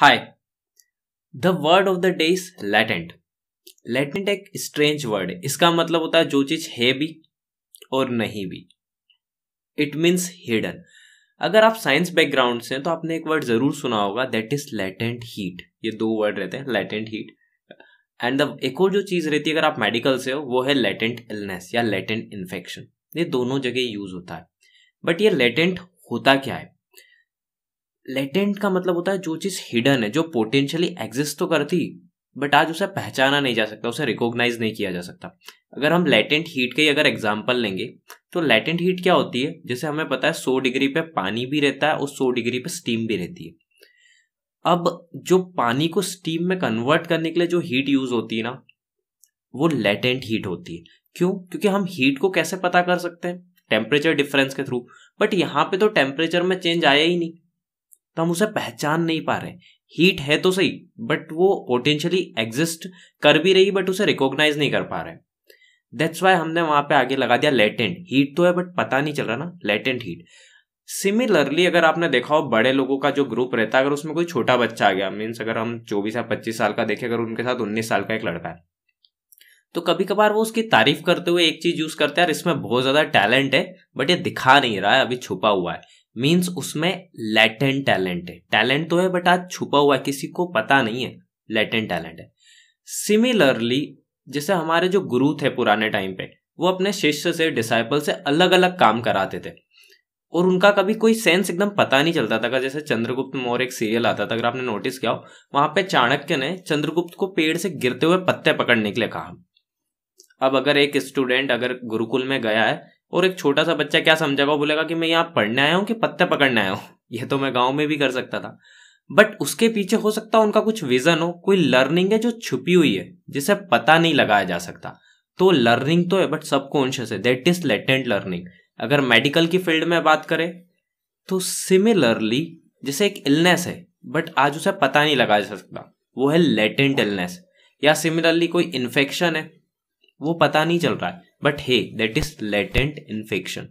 hi the word of the day is latent latent एक strange word है इसका मतलब होता है जो चीज है भी और नहीं भी इट मीन्स हिडन अगर आप साइंस बैकग्राउंड से हैं तो आपने एक वर्ड जरूर सुना होगा दैट इज लेटेंट हीट ये दो वर्ड रहते हैं लेटेंट हीट एंड द एक और जो चीज़ रहती है अगर आप मेडिकल से हो वो है लेटेंट इलनेस या लेटेंट इन्फेक्शन ये दोनों जगह यूज होता है बट ये लेटेंट होता क्या है लेटेंट का मतलब होता है जो चीज़ हिडन है जो पोटेंशियली एग्जिस्ट तो करती बट आज उसे पहचाना नहीं जा सकता उसे रिकॉग्नाइज नहीं किया जा सकता अगर हम लेटेंट हीट के अगर एग्जाम्पल लेंगे तो लेटेंट हीट क्या होती है जैसे हमें पता है सौ डिग्री पे पानी भी रहता है और सौ डिग्री पे स्टीम भी रहती है अब जो पानी को स्टीम में कन्वर्ट करने के लिए जो हीट यूज होती है ना वो लेटेंट हीट होती है क्यों क्योंकि हम हीट को कैसे पता कर सकते हैं टेम्परेचर डिफरेंस के थ्रू बट यहाँ पे तो टेम्परेचर में चेंज आया ही नहीं तो हम उसे पहचान नहीं पा रहे हीट है तो सही बट वो पोटेंशियली एग्जिस्ट कर भी रही बट उसे रिकॉग्नाइज नहीं कर पा रहे दैट्स वाई हमने वहां पे आगे लगा दिया लेटेंट हीट तो है बट पता नहीं चल रहा ना लेटेंट हीट सिमिलरली अगर आपने देखा हो बड़े लोगों का जो ग्रुप रहता है अगर उसमें कोई छोटा बच्चा आ गया मीन्स अगर हम चौबीस या पच्चीस साल का देखें अगर उनके साथ उन्नीस साल का एक लड़का है तो कभी कभार वो उसकी तारीफ करते हुए एक चीज यूज करते हैं यार इसमें बहुत ज्यादा टैलेंट है बट ये दिखा नहीं रहा है अभी छुपा हुआ है मीन्स उसमें लेटेंट टैलेंट है टैलेंट तो है बट आज छुपा हुआ है किसी को पता नहीं है लेटेंट टैलेंट है सिमिलरली जैसे हमारे जो गुरु थे पुराने टाइम पे वो अपने शिष्य से डिसाइपल से अलग अलग काम कराते थे और उनका कभी कोई सेंस एकदम पता नहीं चलता था जैसे चंद्रगुप्त मौर्य एक सीरियल आता था अगर आपने नोटिस किया हो वहां पे चाणक्य ने चंद्रगुप्त को पेड़ से गिरते हुए पत्ते पकड़ने के लिए कहा अब अगर एक स्टूडेंट अगर गुरुकुल में गया है और एक छोटा सा बच्चा क्या समझेगा बोलेगा कि मैं यहाँ पढ़ने आया हूँ कि पत्ते पकड़ने आया हूँ यह तो मैं गाँव में भी कर सकता था बट उसके पीछे हो सकता उनका कुछ विजन हो कोई लर्निंग है जो छुपी हुई है जिसे पता नहीं लगाया जा सकता तो लर्निंग तो है बट सबकॉन्शियस है दैट इज लेटेंट लर्निंग अगर मेडिकल की फील्ड में बात करें तो सिमिलरली जैसे एक इलनेस है बट आज उसे पता नहीं लगा जा सकता वो है लेटेंट इलनेस या सिमिलरली कोई इन्फेक्शन है वो पता नहीं चल रहा है but hey that is latent infection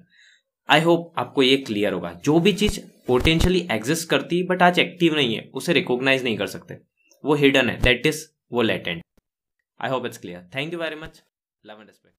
I hope आपको ये क्लियर होगा जो भी चीज पोटेंशियली एग्जिस्ट करती है बट आज एक्टिव नहीं है उसे रिकॉग्नाइज नहीं कर सकते वो हिडन है दैट इज वो latent I hope it's clear thank you very much love and respect